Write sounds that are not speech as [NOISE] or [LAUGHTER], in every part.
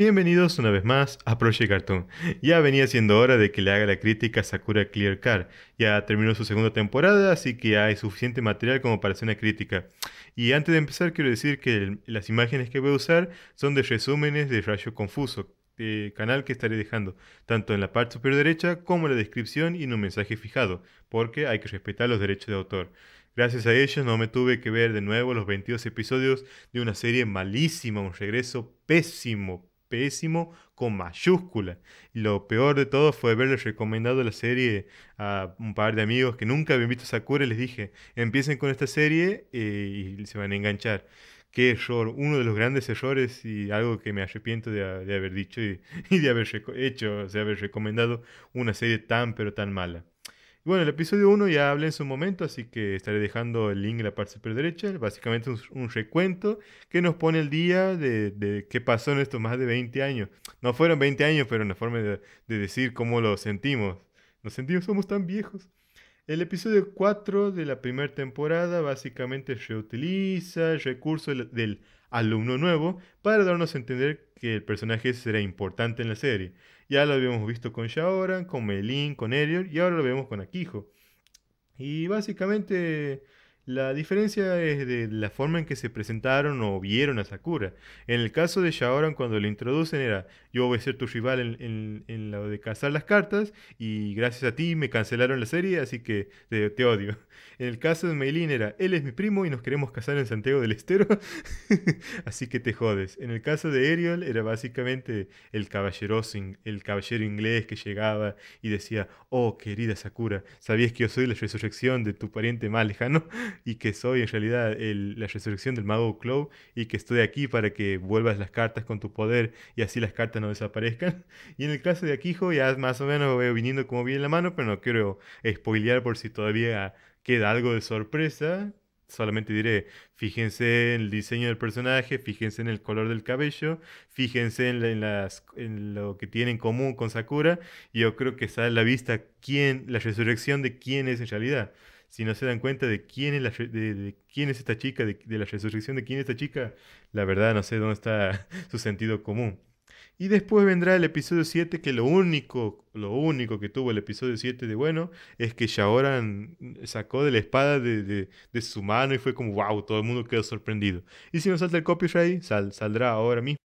Bienvenidos una vez más a Project Cartoon. Ya venía siendo hora de que le haga la crítica a Sakura Clear Car. Ya terminó su segunda temporada, así que hay suficiente material como para hacer una crítica. Y antes de empezar, quiero decir que las imágenes que voy a usar son de resúmenes de Rayo Confuso, canal que estaré dejando, tanto en la parte superior derecha como en la descripción y en un mensaje fijado, porque hay que respetar los derechos de autor. Gracias a ellos no me tuve que ver de nuevo los 22 episodios de una serie malísima, un regreso pésimo, pésimo con mayúscula. Lo peor de todo fue haberle recomendado la serie a un par de amigos que nunca habían visto Sakura y les dije, empiecen con esta serie eh, y se van a enganchar. Qué error, uno de los grandes errores y algo que me arrepiento de, haber dicho y, [LAUGHS] de haber hecho, o haber recomendado una serie tan pero tan mala bueno, el episodio 1 ya hablé en su momento, así que estaré dejando el link en la parte superior derecha. Básicamente un, un recuento que nos pone el día de, qué pasó en estos más de 20 años. No fueron 20 años, pero una forma de, decir cómo lo sentimos. Nos sentimos, somos tan viejos. El episodio 4 de la primera temporada básicamente reutiliza recurso del alumno nuevo para darnos a entender que el personaje será importante en la serie. Ya lo habíamos visto con Shaoran, con Melin, con Erior y ahora lo vemos con Akijo. Y básicamente la diferencia es de la forma en que se presentaron o vieron a Sakura. En el caso de Shaoran, cuando le introducen, era yo voy a ser tu rival en, en, lo de cazar las cartas y gracias a ti me cancelaron la serie, así que te, odio. En el caso de Meilin era él es mi primo y nos queremos casar en Santiago del Estero, [LAUGHS] así que te jodes. En el caso de Ariel era básicamente el caballero, el caballero inglés que llegaba y decía, oh querida Sakura, ¿sabías que yo soy la resurrección de tu pariente más lejano? y que soy en realidad la resurrección del mago Clow y que estoy aquí para que vuelvas las cartas con tu poder y así las cartas no desaparezcan. [LAUGHS] Y en el caso de Akijo ya más o menos veo viniendo como bien la mano, pero no quiero spoilear por si todavía queda algo de sorpresa. Solamente diré, fíjense en el diseño del personaje, fíjense en el color del cabello, fíjense en, lo que tiene en común con Sakura. Y yo creo que sale a la vista quién, la resurrección de quién es en realidad si no se dan cuenta de quién es, quién es esta chica, de, la resurrección de quién es esta chica, la verdad no sé dónde está [LAUGHS] su sentido común. Y después vendrá el episodio 7, que lo único, lo único que tuvo el episodio 7 de bueno es que Shaoran sacó de la espada de, su mano y fue como, wow, todo el mundo quedó sorprendido. Y si no salta el copyright, sal, saldrá ahora mismo.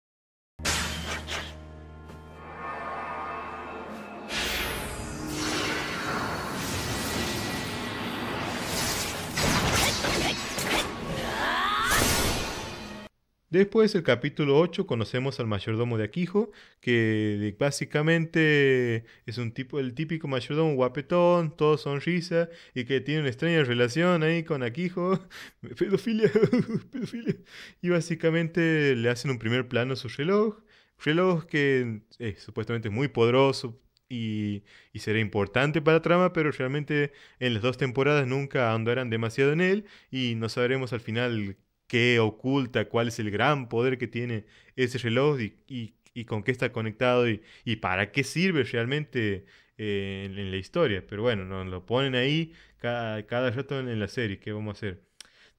Después, el capítulo 8, conocemos al mayordomo de Aquijo, que básicamente es un tipo, el típico mayordomo guapetón, todo sonrisa, y que tiene una extraña relación ahí con Aquijo, [LAUGHS] pedofilia, [LAUGHS] pedofilia. Y básicamente le hacen un primer plano a su reloj, reloj que supuestamente es muy poderoso, y, y, será importante para la trama, pero realmente en las dos temporadas nunca andarán demasiado en él y no sabremos al final qué oculta, cuál es el gran poder que tiene ese reloj y, y, y con qué está conectado y, y para qué sirve realmente eh, en, la historia. Pero bueno, nos lo ponen ahí cada, cada rato en, en la serie. ¿Qué vamos a hacer?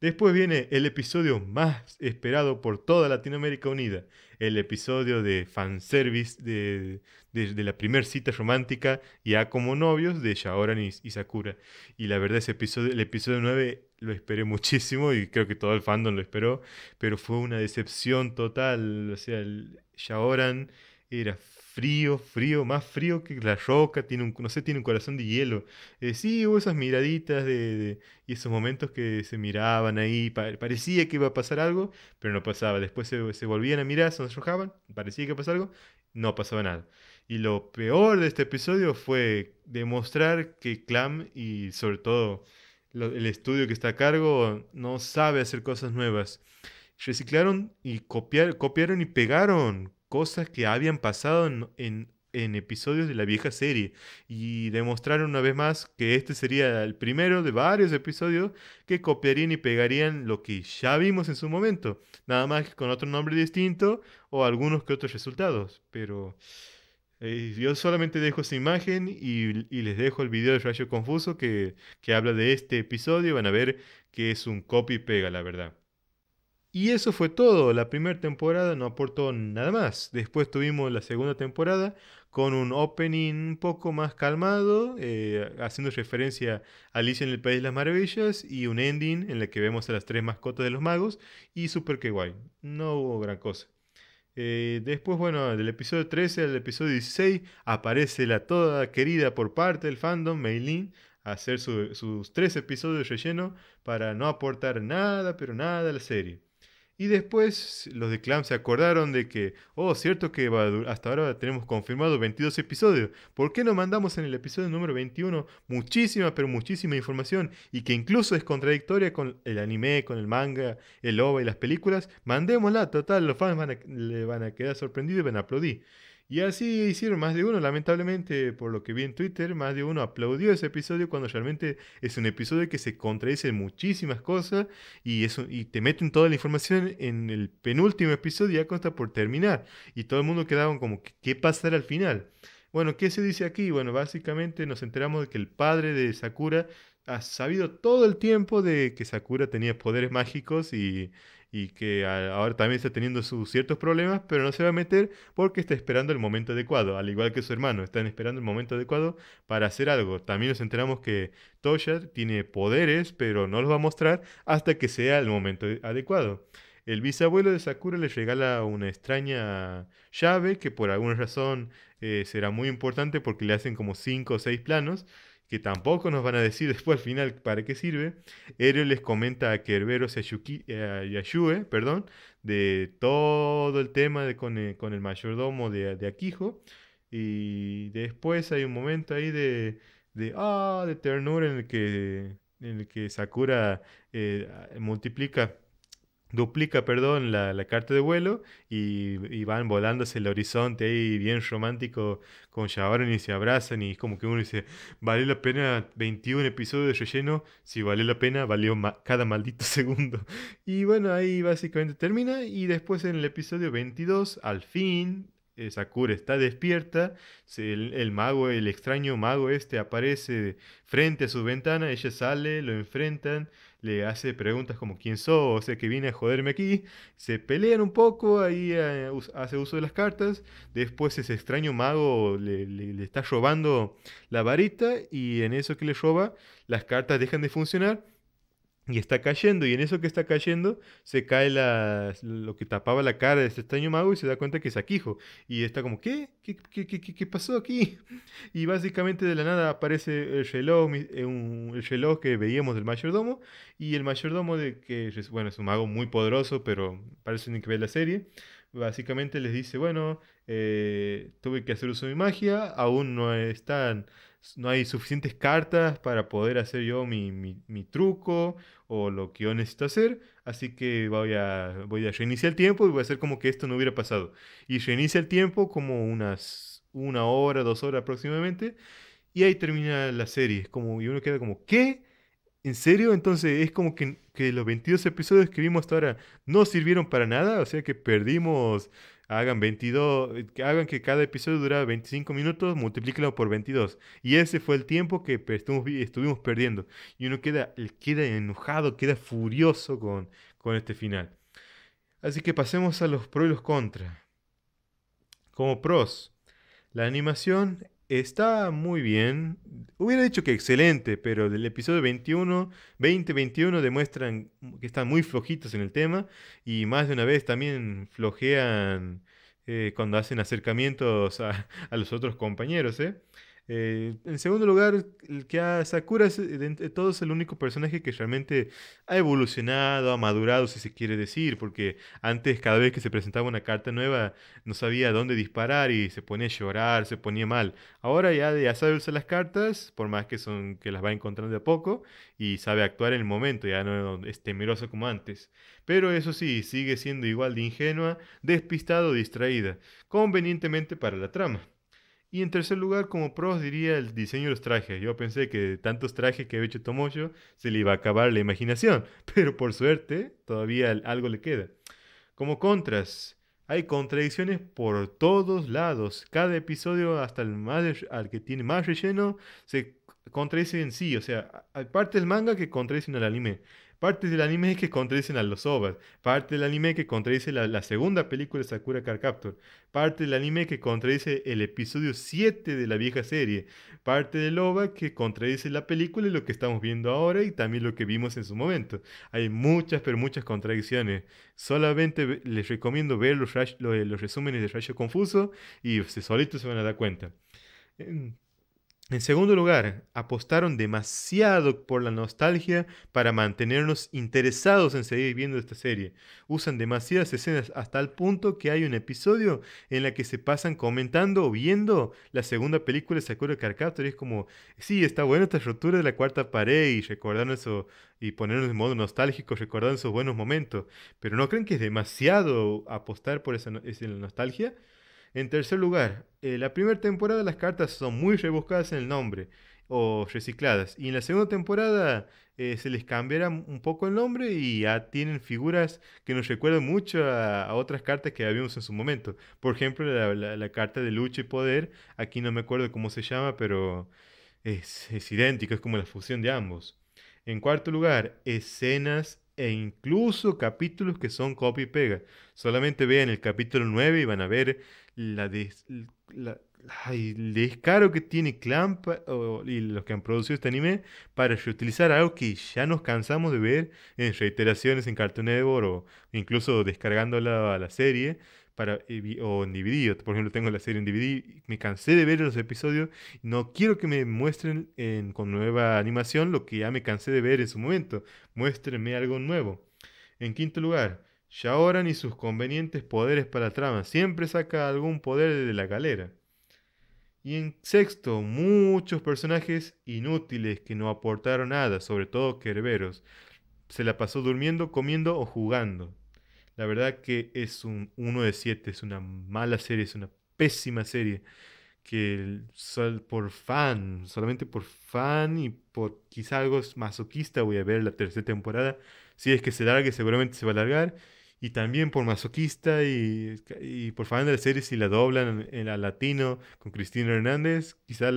Después viene el episodio más esperado por toda Latinoamérica Unida, el episodio de fanservice de, de, la primera cita romántica, ya como novios, de Shaoran y, Sakura. Y la verdad, ese episodio, el episodio 9 lo esperé muchísimo y creo que todo el fandom lo esperó, pero fue una decepción total. O sea, el Shaoran era frío, frío, más frío que la roca, tiene un, no sé, tiene un corazón de hielo. Eh, sí, hubo esas miraditas de, y esos momentos que se miraban ahí, parecía que iba a pasar algo, pero no pasaba. Después se, volvían a mirar, se arrojaban, parecía que iba a pasar algo, no pasaba nada. Y lo peor de este episodio fue demostrar que Clam y sobre todo el estudio que está a cargo no sabe hacer cosas nuevas reciclaron y copiaron y pegaron cosas que habían pasado en, episodios de la vieja serie y demostraron una vez más que este sería el primero de varios episodios que copiarían y pegarían lo que ya vimos en su momento, nada más que con otro nombre distinto o algunos que otros resultados, pero... Eh, yo solamente dejo esa imagen y, les dejo el video de Rayo Confuso que, habla de este episodio. Van a ver que es un copy-pega, la verdad. Y eso fue todo. La primera temporada no aportó nada más. Después tuvimos la segunda temporada con un opening un poco más calmado, eh, haciendo referencia a Alicia en el País de las Maravillas, y un ending en el que vemos a las tres mascotas de los magos, y super que guay. No hubo gran cosa. Eh, después, bueno, del episodio 13 al episodio 16 aparece la toda querida por parte del fandom, Meilin, a hacer sus tres episodios de relleno para no aportar nada, pero nada a la serie. Y después los de Clam se acordaron de que, oh, cierto que hasta ahora tenemos confirmado 22 episodios. ¿Por qué no mandamos en el episodio número 21 muchísima, pero muchísima información y que incluso es contradictoria con el anime, con el manga, el OVA y las películas? Mandémosla, total, los fans van le van a quedar sorprendidos y van a aplaudir. Y así hicieron más de uno, lamentablemente, por lo que vi en Twitter, más de uno aplaudió ese episodio cuando realmente es un episodio que se contradice muchísimas cosas y, y te meten toda la información en el penúltimo episodio, ya consta por terminar. Y todo el mundo quedaba como, ¿qué pasará al final? Bueno, ¿qué se dice aquí? Bueno, básicamente nos enteramos de que el padre de Sakura ha sabido todo el tiempo de que Sakura tenía poderes mágicos y, y que ahora también está teniendo sus ciertos problemas, pero no se va a meter porque está esperando el momento adecuado, al igual que su hermano, están esperando el momento adecuado para hacer algo. También nos enteramos que Toya tiene poderes, pero no los va a mostrar hasta que sea el momento adecuado. El bisabuelo de Sakura le regala una extraña llave que por alguna razón eh, será muy importante porque le hacen como 5 o 6 planos que tampoco nos van a decir después al final para qué sirve, Héroe les comenta a Kerberos y a perdón, de todo el tema de, con, eh, el, mayordomo de, de Y después hay un momento ahí de, de, ah, de ternura en el que, en el que Sakura eh, multiplica duplica, perdón, la, carta de vuelo y, y, van volándose el horizonte ahí bien romántico con Shabaron y se abrazan y es como que uno dice, vale la pena 21 episodios de relleno, si vale la pena, valió cada maldito [LAUGHS] segundo. Y bueno, ahí básicamente termina y después en el episodio 22, al fin, esa Sakura está despierta, el, mago, el extraño mago este aparece frente a su ventana, ella sale, lo enfrentan, le hace preguntas como quién sos, o sea que viene a joderme aquí, se pelean un poco, ahí eh, hace uso de las cartas, después ese extraño mago le, le está robando la varita y en eso que le roba las cartas dejan de funcionar y está cayendo, y en eso que está cayendo, se cae lo que tapaba la cara de este extraño mago y se da cuenta que es Aquijo Y está como, ¿qué? ¿Qué, pasó aquí? [LAUGHS] Y básicamente de la nada aparece el reloj, eh, el reloj que veíamos del mayordomo, y el mayordomo, de que bueno, es un mago muy poderoso, pero parece ni que ve la serie, básicamente les dice, bueno, eh, tuve que hacer uso de mi magia, aún no están no hay suficientes cartas para poder hacer yo mi, truco o lo que yo necesito hacer, así que voy a, voy a reiniciar el tiempo y voy a hacer como que esto no hubiera pasado. Y reinicia el tiempo como unas una hora, dos horas aproximadamente, y ahí termina la serie. Como, y uno queda como, ¿qué? ¿En serio? Entonces es como que, que los 22 episodios que vimos hasta ahora no sirvieron para nada, o sea que perdimos hagan 22, eh, hagan que cada episodio dure 25 minutos, multiplíquenlo por 22. Y ese fue el tiempo que estuvimos, perdiendo. Y uno queda, queda enojado, queda furioso con, con este final. Así que pasemos a los pros y los contras. Como pros, la animación Está muy bien. Hubiera dicho que excelente, pero del episodio 21, 20, 21 demuestran que están muy flojitos en el tema y más de una vez también flojean eh, cuando hacen acercamientos a, a los otros compañeros. ¿eh? Eh, en segundo lugar, el que Sakura es eh, de, todos el único personaje que realmente ha evolucionado, ha madurado, si se quiere decir, porque antes cada vez que se presentaba una carta nueva no sabía dónde disparar y se ponía a llorar, se ponía mal. Ahora ya, sabe usar las cartas, por más que, son, que las va encontrando de a poco, y sabe actuar en el momento, ya no es temeroso como antes. Pero eso sí, sigue siendo igual de ingenua, despistada o distraída, convenientemente para la trama. Y en tercer lugar, como pros, diría el diseño de los trajes. Yo pensé que de tantos trajes que había hecho Tomoyo se le iba a acabar la imaginación, [LAUGHS] pero por suerte todavía algo le queda. Como contras, hay contradicciones por todos lados. Cada episodio, hasta el más al que tiene más relleno, se contradice en sí. O sea, hay partes del manga que contradicen al anime. Parte del anime que contradicen a los OVAs, parte del anime que contradice la, segunda película de Sakura Card parte del anime que contradice el episodio 7 de la vieja serie, parte del OVA que contradice la película y lo que estamos viendo ahora y también lo que vimos en su momento. Hay muchas, pero muchas contradicciones. Solamente les recomiendo ver los, resúmenes de Rayo Confuso y se, solitos se van a dar cuenta. En segundo lugar, apostaron demasiado por la nostalgia para mantenernos interesados en seguir viendo esta serie. Usan demasiadas escenas hasta el punto que hay un episodio en la que se pasan comentando o viendo la segunda película de Sakura Carcaptor y es como, sí, está buena esta ruptura de la cuarta pared y recordando eso y ponernos en modo nostálgico recordando esos buenos momentos. Pero ¿no creen que es demasiado apostar por esa, esa nostalgia? En tercer lugar, en eh, la primera temporada las cartas son muy rebuscadas en el nombre o recicladas. Y en la segunda temporada eh, se les cambiará un poco el nombre y ya tienen figuras que nos recuerdan mucho a, otras cartas que habíamos en su momento. Por ejemplo, la, carta de lucha y poder, aquí no me acuerdo cómo se llama, pero es, idéntica, es como la fusión de ambos. En cuarto lugar, escenas e incluso capítulos que son copy y pega. Solamente vean el capítulo 9 y van a ver la, el descaro que tiene Clamp y los que han producido este anime para reutilizar algo que ya nos cansamos de ver en reiteraciones en Cartoon de o incluso descargándola a la serie para, o en DVD. Por ejemplo, tengo la serie en DVD, me cansé de ver los episodios, no quiero que me muestren con nueva animación lo que ya me cansé de ver en su momento, muéstrenme algo nuevo. En quinto lugar, y ahora ni sus convenientes poderes para trama, siempre saca algún poder de la galera Y en sexto, muchos personajes inútiles que no aportaron nada, sobre todo Kerberos. Se la pasó durmiendo, comiendo o jugando. La verdad que es un 1 de 7, es una mala serie, es una pésima serie que sol, por fan, solamente por fan y por quizá algo masoquista voy a ver la tercera temporada. Si es que se largue, seguramente se va a alargar Y también por masoquista y, por fan de la serie, si la doblan en, la latino con Cristina Hernández, quizá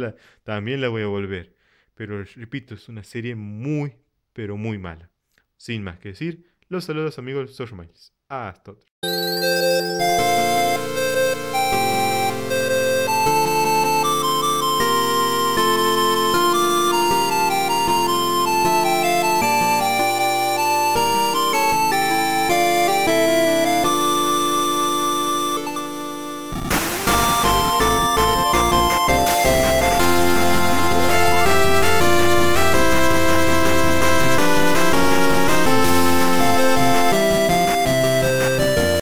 también la voy a volver. Pero repito, es una serie muy, pero muy mala. Sin más que decir, los saludos amigos Social Miles. Hasta otro.